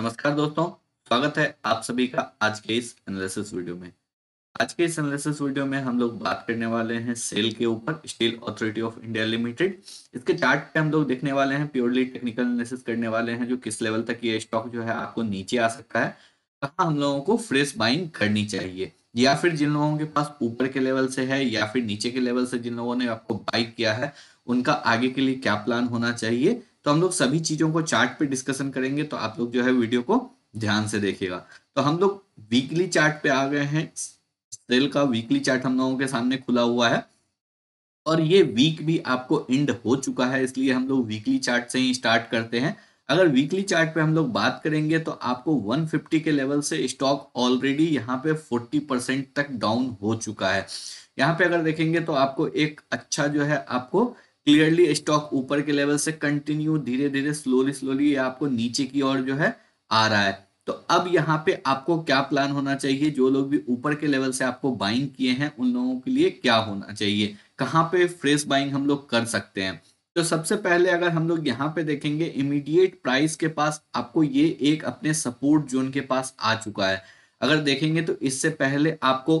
नमस्कार दोस्तों स्वागत है आप सभी का आज के इस एनालिसिस वीडियो में आज के इस एनालिसिस वीडियो में हम लोग बात करने वाले हैं सेल के ऊपर steel authority of India limited इसके चार्ट पे हम लोग देखने वाले हैं प्योरली टेक्निकल एनालिसिस करने वाले हैं जो किस लेवल तक ये स्टॉक जो है आपको नीचे आ सकता है कहा हम लोगों को फ्रेश बाइंग करनी चाहिए या फिर जिन लोगों के पास ऊपर के लेवल से है या फिर नीचे के लेवल से जिन लोगों ने आपको बाइक किया है उनका आगे के लिए क्या प्लान होना चाहिए तो हम लोग सभी चीजों को चार्ट पे डिस्कशन करेंगे तो आप लोग जो है वीडियो को ध्यान से देखिएगा तो हम लोग वीकली चार्ट पे आ गए हैं सेल का वीकली चार्ट हम लोगों के सामने खुला हुआ है और ये वीक भी आपको एंड हो चुका है इसलिए हम लोग वीकली चार्ट से ही स्टार्ट करते हैं अगर वीकली चार्ट पे हम लोग बात करेंगे तो आपको 150 के लेवल से स्टॉक ऑलरेडी यहाँ पे 40 परसेंट तक डाउन हो चुका है यहाँ पे अगर देखेंगे तो आपको एक अच्छा जो है आपको क्लियरली स्टॉक ऊपर के लेवल से कंटिन्यू धीरे धीरे स्लोली स्लोली ये आपको नीचे की ओर जो है आ रहा है तो अब यहाँ पे आपको क्या प्लान होना चाहिए जो लोग भी ऊपर के लेवल से आपको बाइंग किए हैं उन लोगों के लिए क्या होना चाहिए कहाँ पे फ्रेश बाइंग हम लोग कर सकते हैं तो सबसे पहले अगर हम लोग यहाँ पे देखेंगे इमीडिएट प्राइस के पास आपको ये एक अपने सपोर्ट जोन के पास आ चुका है अगर देखेंगे तो इससे पहले आपको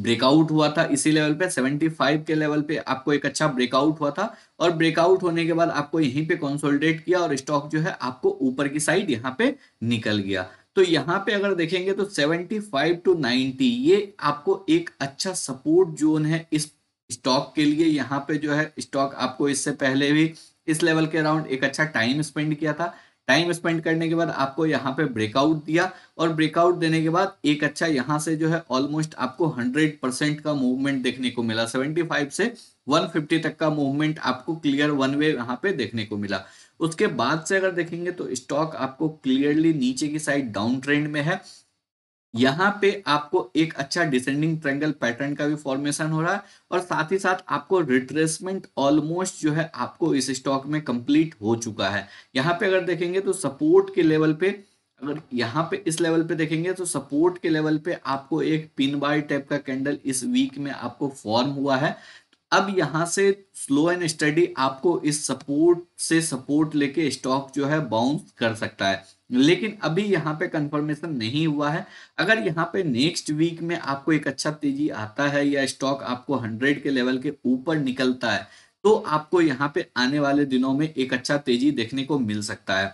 ब्रेकआउट हुआ था इसी लेवल पे 75 के लेवल पे आपको एक अच्छा ब्रेकआउट हुआ था और ब्रेकआउट होने के बाद आपको यहीं पे कंसोलिडेट किया और स्टॉक जो है आपको ऊपर की साइड यहाँ पे निकल गया तो यहाँ पे अगर देखेंगे तो 75 टू 90 ये आपको एक अच्छा सपोर्ट जोन है इस स्टॉक के लिए यहाँ पे जो है स्टॉक आपको इससे पहले भी इस लेवल के अराउंड एक अच्छा टाइम स्पेंड किया था टाइम स्पेंड करने के बाद आपको यहाँ पे ब्रेकआउट दिया और ब्रेकआउट देने के बाद एक अच्छा यहाँ से जो है ऑलमोस्ट आपको 100 परसेंट का मूवमेंट देखने को मिला 75 से 150 तक का मूवमेंट आपको क्लियर वन वे यहाँ पे देखने को मिला उसके बाद से अगर देखेंगे तो स्टॉक आपको क्लियरली नीचे की साइड डाउन ट्रेंड में है यहाँ पे आपको एक अच्छा डिसेंडिंग ट्रेंगल पैटर्न का भी फॉर्मेशन हो रहा है और साथ ही साथ आपको रिट्रेसमेंट ऑलमोस्ट जो है आपको इस स्टॉक में कंप्लीट हो चुका है यहाँ पे अगर देखेंगे तो सपोर्ट के लेवल पे अगर यहाँ पे इस लेवल पे देखेंगे तो सपोर्ट के लेवल पे आपको एक पिन बाय टाइप का कैंडल इस वीक में आपको फॉर्म हुआ है अब यहाँ से स्लो एंड स्टडी आपको इस सपोर्ट से सपोर्ट लेके स्टॉक जो है बाउंस कर सकता है लेकिन अभी यहाँ पे कंफर्मेशन नहीं हुआ है अगर यहाँ पे नेक्स्ट वीक में आपको एक अच्छा तेजी आता है या स्टॉक आपको हंड्रेड के लेवल के ऊपर निकलता है तो आपको यहाँ पे आने वाले दिनों में एक अच्छा तेजी देखने को मिल सकता है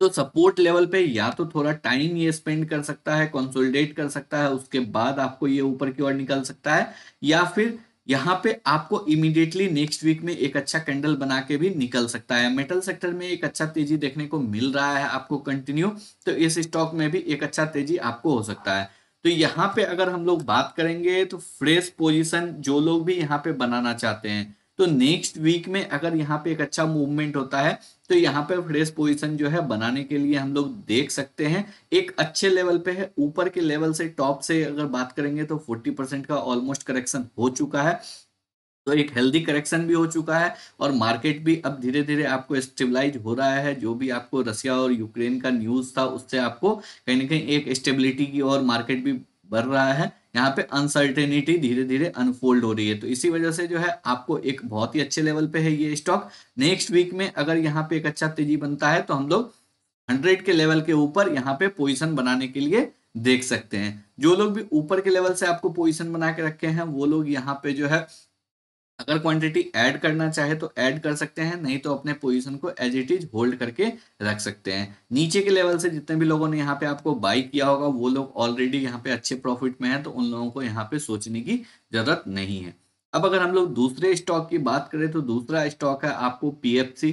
तो सपोर्ट लेवल पे या तो थोड़ा टाइम ये स्पेंड कर सकता है कंसोलिडेट कर सकता है उसके बाद आपको ये ऊपर की ओर निकल सकता है या फिर यहाँ पे आपको इमीडिएटली नेक्स्ट वीक में एक अच्छा कैंडल बना के भी निकल सकता है मेटल सेक्टर में एक अच्छा तेजी देखने को मिल रहा है आपको कंटिन्यू तो इस स्टॉक में भी एक अच्छा तेजी आपको हो सकता है तो यहाँ पे अगर हम लोग बात करेंगे तो फ्रेश पोजीशन जो लोग भी यहाँ पे बनाना चाहते हैं तो नेक्स्ट वीक में अगर यहाँ पे एक अच्छा मूवमेंट होता है तो यहाँ पे फ्रेश पोजीशन जो है बनाने के लिए हम लोग देख सकते हैं एक अच्छे लेवल पे है ऊपर के लेवल से टॉप से अगर बात करेंगे तो 40 परसेंट का ऑलमोस्ट करेक्शन हो चुका है तो एक हेल्दी करेक्शन भी हो चुका है और मार्केट भी अब धीरे धीरे आपको स्टेबलाइज हो रहा है जो भी आपको रसिया और यूक्रेन का न्यूज था उससे आपको कहीं ना कहीं एक स्टेबिलिटी की और मार्केट भी बढ़ रहा है यहाँ पे अनसर्टेनिटी धीरे धीरे अनफोल्ड हो रही है तो इसी वजह से जो है आपको एक बहुत ही अच्छे लेवल पे है ये स्टॉक नेक्स्ट वीक में अगर यहाँ पे एक अच्छा तेजी बनता है तो हम लोग हंड्रेड के लेवल के ऊपर यहाँ पे पोजिशन बनाने के लिए देख सकते हैं जो लोग भी ऊपर के लेवल से आपको पोजिशन बना के रखे हैं वो लोग यहाँ पे जो है अगर क्वांटिटी ऐड करना चाहे तो ऐड कर सकते हैं नहीं तो अपने पोजीशन को एज इट इज होल्ड करके रख सकते हैं नीचे के लेवल से जितने भी लोगों ने यहाँ पे आपको बाई किया होगा वो लोग ऑलरेडी यहाँ पे अच्छे प्रॉफिट में हैं तो उन लोगों को यहाँ पे सोचने की जरूरत नहीं है अब अगर हम लोग दूसरे स्टॉक की बात करें तो दूसरा स्टॉक है आपको पी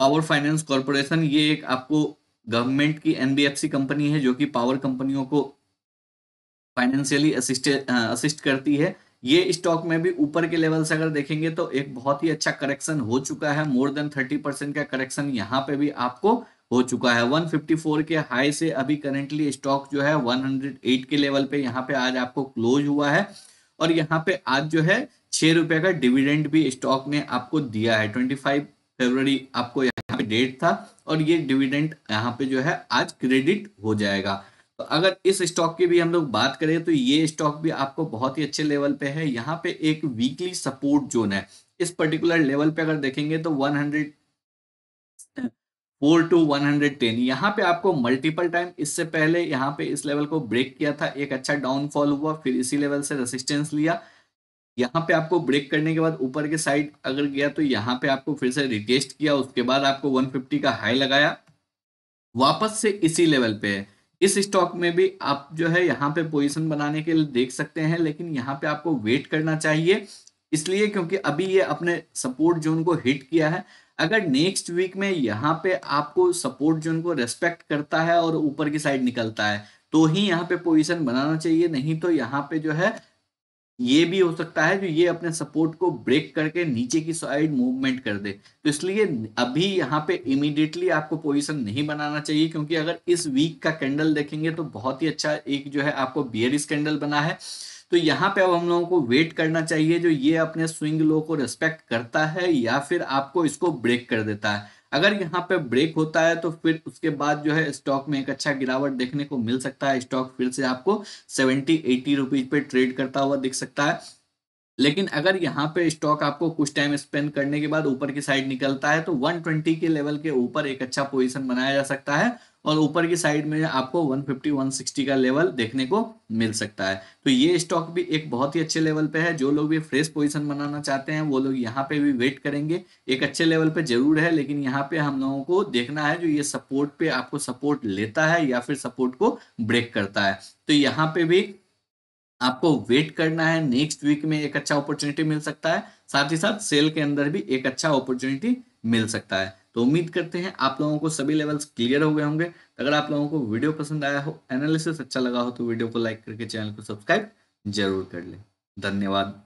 पावर फाइनेंस कॉरपोरेशन ये एक आपको गवर्नमेंट की सी कंपनी है जो कि पावर कंपनियों को फाइनेंशियली असिस्ट करती है ये स्टॉक में भी ऊपर के लेवल से अगर देखेंगे तो एक बहुत ही अच्छा करेक्शन हो चुका है मोर देन थर्टी परसेंट का करेक्शन यहाँ पे भी आपको हो चुका है 154 के हाई से अभी करेंटली स्टॉक जो है 108 के लेवल पे यहाँ पे आज आपको क्लोज हुआ है और यहाँ पे आज जो है छह रुपए का डिविडेंड भी स्टॉक ने आपको दिया है ट्वेंटी फरवरी आपको यहाँ पे डेट था और ये डिविडेंट यहाँ पे जो है आज क्रेडिट हो जाएगा तो अगर इस स्टॉक की भी हम लोग बात करें तो ये स्टॉक भी आपको बहुत ही अच्छे लेवल पे है यहाँ पे एक वीकली सपोर्ट जोन है इस पर्टिकुलर लेवल पे अगर देखेंगे तो 100 four two one hundred ten यहाँ पे आपको मल्टीपल टाइम इससे पहले यहाँ पे इस लेवल को ब्रेक किया था एक अच्छा डाउनफॉल हुआ फिर इसी लेवल से रेसिस्टेंस लिया यहाँ पे आपको ब्रेक करने के बाद ऊपर के साइड अगर गया तो यहाँ पे आपको फिर से रिटेस्ट किया उसके बाद आपको 150 का हाई लगाया वापस से इसी लेवल पे है इस स्टॉक में भी आप जो है यहाँ पे पोजीशन बनाने के लिए देख सकते हैं लेकिन यहाँ पे आपको वेट करना चाहिए इसलिए क्योंकि अभी ये अपने सपोर्ट जोन को हिट किया है अगर नेक्स्ट वीक में यहाँ पे आपको सपोर्ट जोन को रेस्पेक्ट करता है और ऊपर की साइड निकलता है तो ही यहाँ पे पोजीशन बनाना चाहिए नहीं तो यहाँ पे जो है ये भी हो सकता है जो ये अपने सपोर्ट को ब्रेक करके नीचे की साइड मूवमेंट कर दे तो इसलिए अभी यहाँ पे इमीडिएटली आपको पोजीशन नहीं बनाना चाहिए क्योंकि अगर इस वीक का कैंडल देखेंगे तो बहुत ही अच्छा एक जो है आपको बियरिस कैंडल बना है तो यहाँ पे अब हम लोगों को वेट करना चाहिए जो ये अपने स्विंग लो को रेस्पेक्ट करता है या फिर आपको इसको ब्रेक कर देता है अगर यहाँ पे ब्रेक होता है तो फिर उसके बाद जो है स्टॉक में एक अच्छा गिरावट देखने को मिल सकता है स्टॉक फिर से आपको सेवेंटी एटी रुपीज पे ट्रेड करता हुआ दिख सकता है लेकिन अगर यहाँ पे स्टॉक आपको कुछ टाइम स्पेंड करने के बाद ऊपर की साइड निकलता है तो 120 के लेवल के ऊपर एक अच्छा पोजीशन बनाया जा सकता है और ऊपर की साइड में आपको 150 160 का लेवल देखने को मिल सकता है तो ये स्टॉक भी एक बहुत ही अच्छे लेवल पे है जो लोग भी फ्रेश पोजिशन बनाना चाहते हैं वो लोग यहाँ पे भी वेट करेंगे एक अच्छे लेवल पे जरूर है लेकिन यहाँ पे हम लोगों को देखना है जो ये सपोर्ट पे आपको सपोर्ट लेता है या फिर सपोर्ट को ब्रेक करता है तो यहाँ पे भी आपको वेट करना है नेक्स्ट वीक में एक अच्छा अपॉर्चुनिटी मिल सकता है साथ ही साथ सेल के अंदर भी एक अच्छा अपॉर्चुनिटी मिल सकता है तो उम्मीद करते हैं आप लोगों को सभी लेवल्स क्लियर हो गए होंगे अगर आप लोगों को वीडियो पसंद आया हो एनालिसिस अच्छा लगा हो तो वीडियो को लाइक करके चैनल को सब्सक्राइब जरूर कर लें धन्यवाद